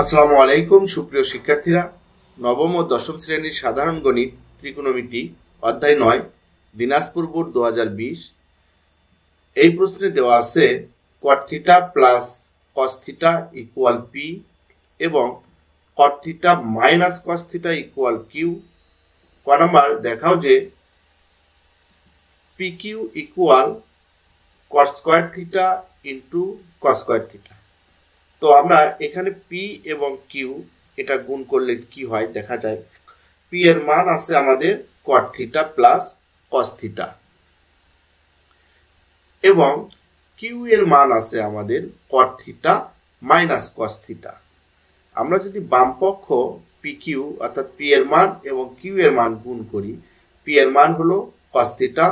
আসসালামু আলাইকুম সুপ্রিয় শিক্ষার্থীরা নবম ও দশম শ্রেণীর সাধারণ গণিত ত্রিকোণমিতি অধ্যায় নয় দিনাজপুর বোর্ড দু এই প্রশ্নে দেওয়া আছে cot theta plus cos theta equal P এবং cot theta minus cos theta equal Q ক নাম্বার দেখাও যে P Q equal cos square theta into cos square theta তো আমরা এখানে পি এবং কিউ এটা গুণ করলে কি হয় দেখা যায় পি এর মান আছে আমাদের cot theta plus cos theta এবং কিউ এর মান আছে আমাদের cot theta minus cos theta আমরা যদি বামপক্ষ পি কিউ অর্থাৎ পি এর মান এবং কিউ এর মান গুণ করি পি এর মান হলো কস থিটা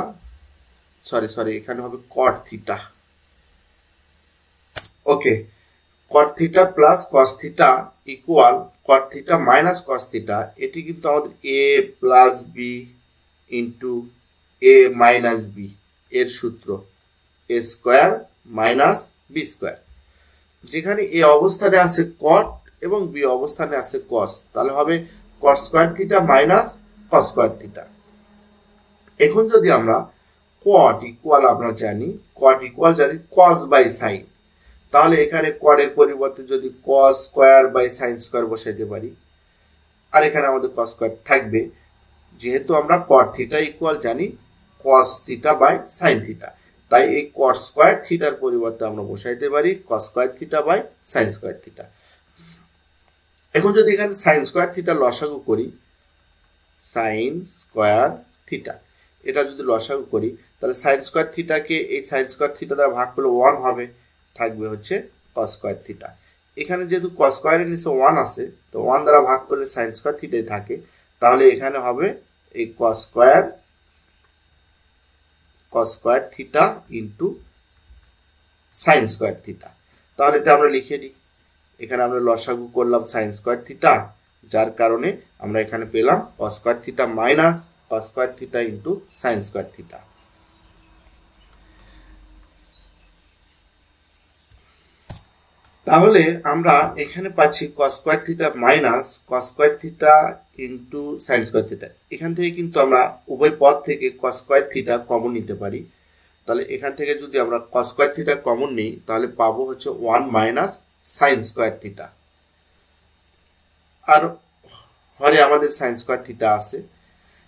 সরি সরি এখানে হবে cot theta okay cot theta plus cos theta equal cot theta minus cos theta এটি কিন্তু আমাদের A plus B into A minus B এর সূত্র A square minus B square যেখানে এ অবস্থানে আছে কট এবং বি অবস্থানে আছে কস তাহলে হবে cot square theta minus cos square theta এখন যদি আমরা কট ইকুয়াল আমরা জানি কট ইকুয়াল জানি কস বাই সাইন তাহলে এখানে কোয়ারের পরিবর্তে যদি cos square by sine square বসাইতে পারি আর এখানে আমাদের কস স্কোয়ার থাকবে যেহেতু আমরা কর থিটা ইকুয়াল জানি cos theta by sine theta তাই এই কর স্কোয়ার থিটার পরিবর্তে আমরা বসাইতে পারি cos square theta by sine square theta এখন যদি এখানে সাইন স্কোয়ার থিটা লসাগু করি সাইন স্কোয়ার থিটা এটা যদি লসাগু করি তাহলে সাইন স্কোয়ার থিটাকে এই সাইন স্কোয়ার থিটা দ্বারা ভাগ করলে ওয়ান হবে থাকবে হচ্ছে কস স্কোয়ার থিটা এখানে যেহেতু কস স্কোয়ারের নিচে ওয়ান আছে তো ওয়ান দ্বারা ভাগ করলে সাইন স্কোয়ার থিটাই থাকে তাহলে এখানে হবে এই cos square cos square theta into sine square theta তাহলে এটা আমরা লিখে দিই এখানে আমরা লসাগু করলাম সাইন স্কোয়ার থিটা যার কারণে আমরা এখানে পেলাম cos square theta minus cos square theta into sine square theta তাহলে আমরা এখানে পাচ্ছি cos square theta minus cos square theta into sine square theta এখান থেকে কিন্তু আমরা উভয় পদ থেকে কস স্কোয়ার থিটা কমন নিতে পারি তাহলে এখান থেকে যদি আমরা কস স্কোয়ার থিটা কমন নিই তাহলে পাবো হচ্ছে one minus sine square theta আর হরে আমাদের সাইন স্কোয়ার থিটা আছে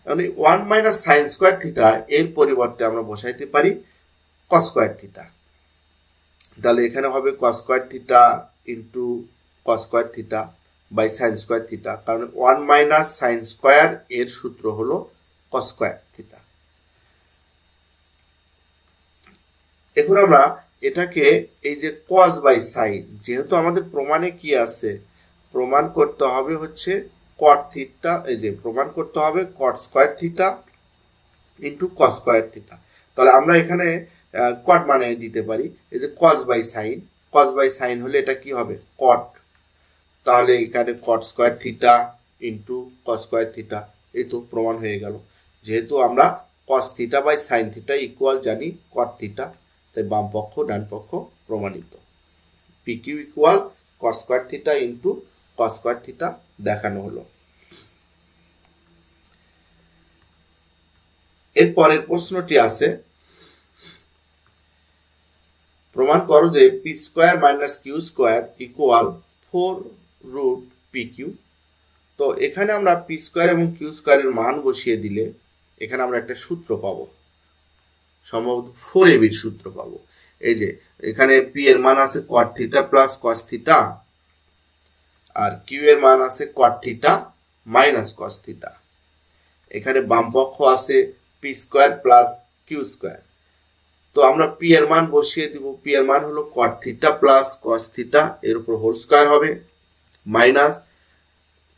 মানে one minus sine square theta এর পরিবর্তে আমরা বসাইতে পারি কস স্কোয়ার থিটা তাহলে এখানে হবে square theta into square theta by sine square theta কারণ ওয়ান মাইনাস সাইন স্কোয়ার এর সূত্র হলো স্কোয়ার থিটা এখন আমরা এটাকে এই যে কস বাই সাইন যেহেতু আমাদের প্রমাণে কি আছে প্রমাণ করতে হবে হচ্ছে কট থিটা এই যে প্রমাণ করতে হবে cot square theta into cos square theta তাহলে আমরা এখানে কট বানিয়ে দিতে পারি এই যে cos by sine cos by sine হলে এটা কি হবে কট তাহলে এখানে cot square theta into cos square theta এই তো প্রমাণ হয়ে গেল যেহেতু আমরা cos theta by sine theta equal জানি কট থিটা তাই বাম পক্ষ ডান পক্ষ প্রমাণিত PQ equal cot square theta into cos square theta দেখানো হলো এর পরের প্রশ্নটি আছে প্রমাণ করো যে P square minus Q square equal four root P Q তো এখানে আমরা পি স্কোয়ার এবং কিউ স্কোয়ারের মান বসিয়ে দিলে এখানে আমরা একটা সূত্র পাব সম্ভবত ফোর এবির সূত্র পাবো এই যে এখানে পি এর মান আছে cot theta plus cos theta আর কিউ এর মান আছে cot theta minus cos theta এখানে বাম পক্ষ আছে P square plus Q square তো আমরা পি এর মান বসিয়ে দিব পি এর মান হলো cot theta plus cos theta এর উপর হোল স্কোয়ার হবে মাইনাস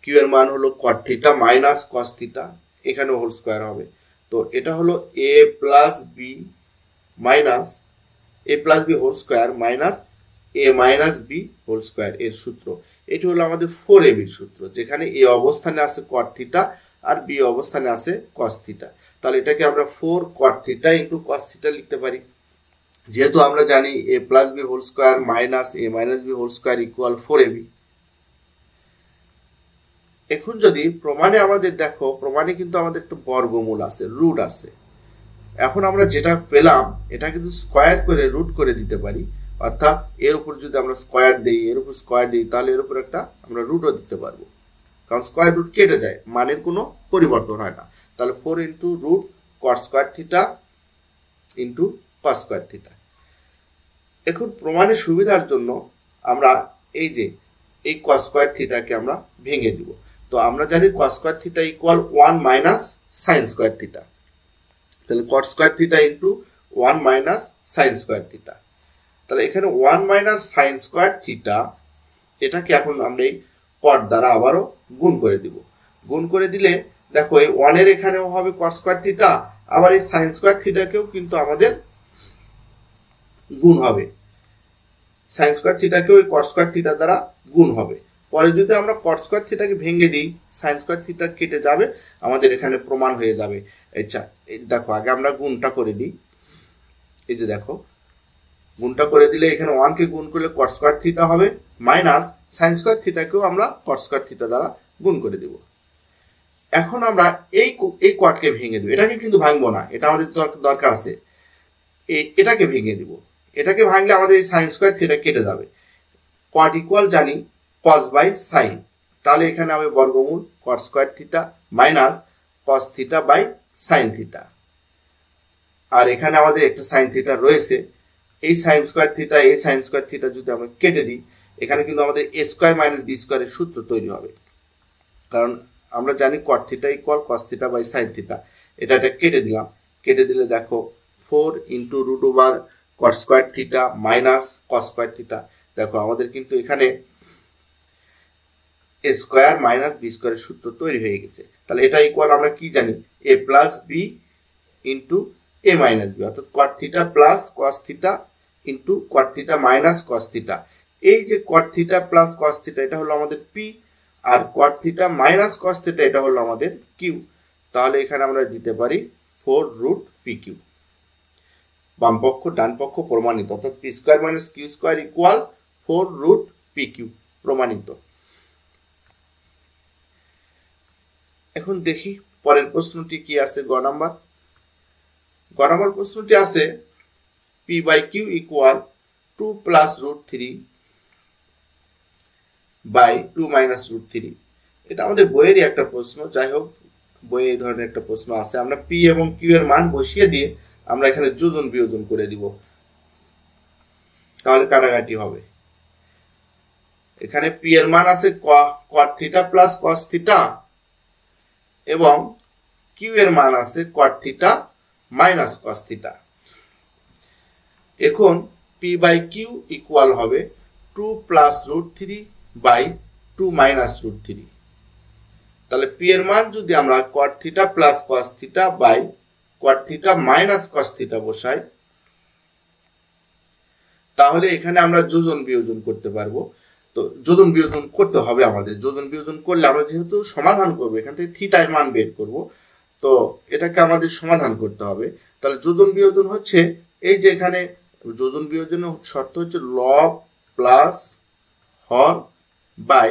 কিউ এর মান হলো cot theta minus cos theta এখানে হোল স্কোয়ার হবে তো এটা হলো A plus B minus A plus B whole square minus A minus B whole square এর সূত্র এটি হলো আমাদের ফোর এ বির সূত্র যেখানে এ অবস্থানে আছে কট থিটা আর বি অবস্থানে আছে কস থিটা তাহলে এটাকে আমরা four cot theta into cos theta লিখতে পারি যেহেতু আমরা জানি A plus B whole square minus A minus B whole square equal four A B এখন যদি প্রমাণে আমাদের দেখো প্রমাণে কিন্তু আমাদের একটা বর্গমূল আছে রুট আছে এখন আমরা যেটা পেলাম এটা কিন্তু স্কোয়ার করে রুট করে দিতে পারি অর্থাৎ এর উপর যদি আমরা স্কোয়ার দিই এর উপর স্কোয়ার দিই তাহলে এর উপর একটা আমরা রুটও দিতে পারবো কারণ স্কোয়ার রুট কেটে যায় মানের কোনো পরিবর্তন হয় না তাহলে four into root cot square theta into cot square theta এখন প্রমাণের সুবিধার জন্য আমরা এই যে এই কট স্কোয়ার থিটাকে আমরা ভেঙে দিব তো আমরা জানি cot square theta equal one minus sine square theta তাহলে cot square theta into one minus sine square theta তাহলে এখানে one minus sine square theta এটাকে এখন আমরা এই কট দ্বারা আবারও গুণ করে দিব গুণ করে দিলে দেখো এই ওয়ানের এখানেও হবে কস স্কোয়ার থিটা আবার এই সাইন স্কোয়ার থিটাকেও কিন্তু আমাদের গুণ হবে সাইন স্কোয়ার থিটাকেও এই কস স্কোয়ার থিটা দ্বারা গুণ হবে পরে যদি আমরা কট স্কোয়ার থিটাকে ভেঙে দিই সাইন স্কোয়ার থিটা কেটে যাবে আমাদের এখানে প্রমাণ হয়ে যাবে আচ্ছা দেখো আগে আমরা গুণটা করে দিই এই যে দেখো গুণটা করে দিলে এখানে ওয়ানকে গুণ করলে কট স্কোয়ার থিটা হবে মাইনাস সাইন স্কোয়ার থিটাকেও আমরা কট স্কোয়ার থিটা দ্বারা গুণ করে দেবো এখন আমরা এই এই কোয়াডকে ভেঙে দেবো এটাকে কিন্তু ভাঙবো না এটা আমাদের দরকার আছে এটাকে ভেঙে দিব এটাকে ভাঙলে আমাদের এই সাইন স্কোয়ার থিটা কেটে যাবে কোয়াড ইকুয়াল জানি কস বাই সাইন তাহলে এখানে আমি বর্গমূল cot square theta minus cos theta by sine theta আর এখানে আমাদের একটা সাইন থিটা রয়েছে এই সাইন স্কোয়ার থিটা এই সাইন স্কোয়ার থিটা যদি আমরা কেটে দিই এখানে কিন্তু আমাদের এ স্কোয়ার মাইনাস বি স্কোয়ারের সূত্র তৈরি হবে কারণ আমরা জানি cot theta equal cos theta by sine theta এটা এটা কেটে দিলাম কেটে দিলে দেখো four into root over cot square theta minus cos square theta দেখো আমাদের কিন্তু এখানে এ স্কোয়ার মাইনাস বি স্কোয়ারের সূত্র তৈরি হয়ে গেছে তাহলে এটা ইকুয়াল আমরা কি জানি A plus B into A minus B অর্থাৎ cot theta plus cos theta into cot theta minus cos theta এই যে cot theta plus cos theta এটা হলো আমাদের পি আর কোয়ার থিটা মাইনাস কস থিটা এটা হলো আমাদের কিউ তাহলে এখানে আমরা দিতে পারি ফোর রুট পি কিউ বাম পক্ষ ডান পক্ষ প্রমাণিত অর্থাৎ P square minus Q square equal four root P Q প্রমাণিত এখন দেখি পরের প্রশ্নটি কি আছে গ নাম্বার গ নাম্বার প্রশ্নটি আছে P by Q equal two plus root three by two minus root three এটা আমাদের বইয়েরই একটা প্রশ্ন যাই হোক বইয়ে এই ধরনের একটা প্রশ্ন আছে আমরা পি এবং কিউ এর মান বসিয়ে দিয়ে আমরা এখানে যোজন বিয়োজন করে দিব তাহলে কাটাকাটি হবে এখানে পি এর মান আছে cot theta plus cos theta এবং কিউ এর মান আছে cot theta minus cos theta এখন পি বাই কিউ ইকুয়াল হবে two plus root three by two minus root three তাহলে পি এর মান যদি আমরা cot theta plus cos theta by cot theta minus cos theta বসাই তাহলে এখানে আমরা যোজন বিয়োজন করতে পারবো তো যোজন বিয়োজন করতে হবে আমাদের যোজন বিয়োজন করলে আমরা যেহেতু সমাধান করবো এখান থেকে থিটার মান বের করব তো এটাকে আমাদের সমাধান করতে হবে তাহলে যোজন বিয়োজন হচ্ছে এই যে এখানে যোজন বিয়োজনের শর্ত হচ্ছে লব প্লাস হর বাই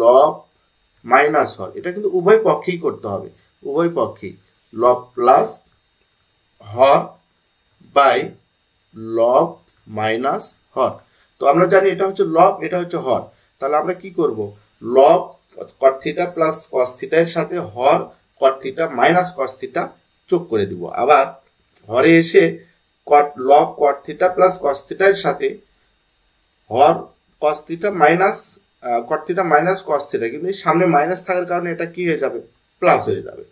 লব মাইনাস হর এটা কিন্তু উভয় পক্ষেই করতে হবে উভয় পক্ষেই লব প্লাস হর বাই লব মাইনাস হর তো আমরা জানি এটা হচ্ছে লব এটা হচ্ছে হর তাহলে আমরা কি করব লব কর্থিটা প্লাস কস্থিটার সাথে হর কর্থিটা মাইনাস কস্থিটা চোখ করে দিব আবার হরে এসে কট লব কর্থিটা প্লাস কস্থিটার সাথে হর cos theta minus cot theta minus cos theta কিন্তু এই সামনে মাইনাস থাকার কারণে এটা কি হয়ে যাবে প্লাস হয়ে যাবে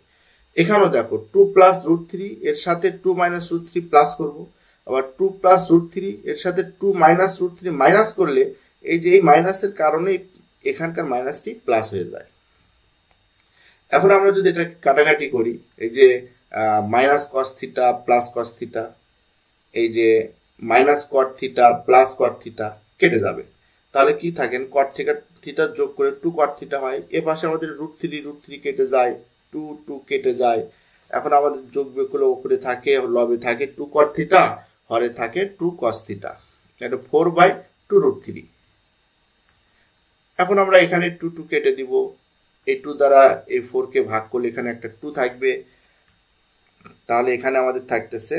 এখানেও দেখো টু প্লাস রুট থ্রি এর সাথে two minus root three plus করবো আবার টু প্লাস রুট থ্রি এর সাথে two minus root three minus করলে এই যে এই মাইনাসের কারণে এখানকার মাইনাসটি প্লাস হয়ে যায় এখন আমরা যদি এটা কাটাকাটি করি এই যে minus cos theta plus cos theta এই যে minus cot theta plus cot theta কেটে যাবে তাহলে কি থাকেন কট থেকে থিটা যোগ করে টু কট থিটা হয় এ পাশে আমাদের রুট থ্রি রুট থ্রি কেটে যায় টু টু কেটে যায় এখন আমাদের যোগ বিয়োগগুলো ওপরে থাকে লবে থাকে টু কট থিটা হরে থাকে টু কস থিটা এটা four by two root three এখন আমরা এখানে টু টু কেটে দিব এই টু দ্বারা এই ফোরকে ভাগ করলে এখানে একটা টু থাকবে তাহলে এখানে আমাদের থাকতেছে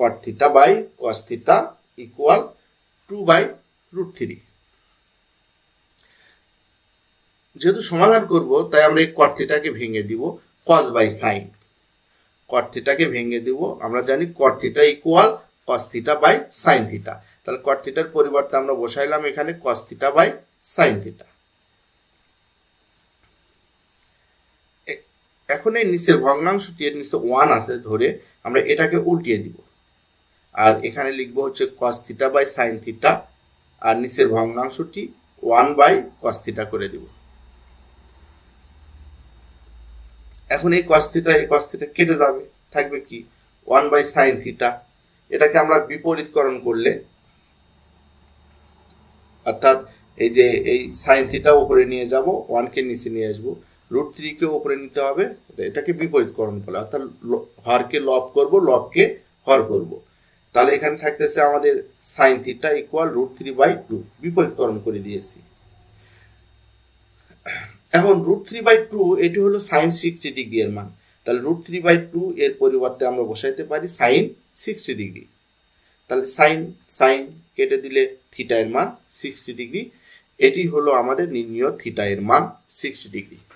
cot theta by cos theta equal two by root three যেহেতু সমাধান করব তাই আমরা এই কর্থিটাকে ভেঙে দিব কস বাই সাইন কর্থিটাকে ভেঙে দিব আমরা জানি cot theta equal cos theta by sine theta তাহলে কর্থিটার পরিবর্তে আমরা বসাইলাম এখানে কস্থিটা বাই সাইন থিটা এখন এই নিচের ভগ্নাংশটি এর নিচে ওয়ান আছে ধরে আমরা এটাকে উল্টিয়ে দিব আর এখানে লিখব হচ্ছে কস্থিটা বাই সাইন থিটা আর নিচের ভগ্নাংশটি ওয়ান বাই কস্থিটা করে দিব এখন এই cos থিটা এই cos থিটা কেটে যাবে থাকবে কি ওয়ান বাই সাইন থিটা এটাকে আমরা বিপরীতকরণ করলে অর্থাৎ এই যে এই সাইন থিটা উপরে নিয়ে যাব ওয়ানকে নিচে নিয়ে আসবো রুট থ্রিকে উপরে নিতে হবে এটাকে বিপরীতকরণ করলে অর্থাৎ হরকে লব করব লবকে হর করব তাহলে এখানে থাকতেছে আমাদের sine theta equal root three by two বিপরীতকরণ করে দিয়েছি এখন রুট থ্রি বাই টু এটি হলো সাইন সিক্সটি ডিগ্রি এর মান তাহলে রুট থ্রি বাই টু এর পরিবর্তে আমরা বসাইতে পারি সাইন সিক্সটি ডিগ্রি তাহলে সাইন সাইন কেটে দিলে থিটা এর মান সিক্সটি ডিগ্রি এটি হলো আমাদের নির্ণীয় থিটা এর মান সিক্সটি ডিগ্রি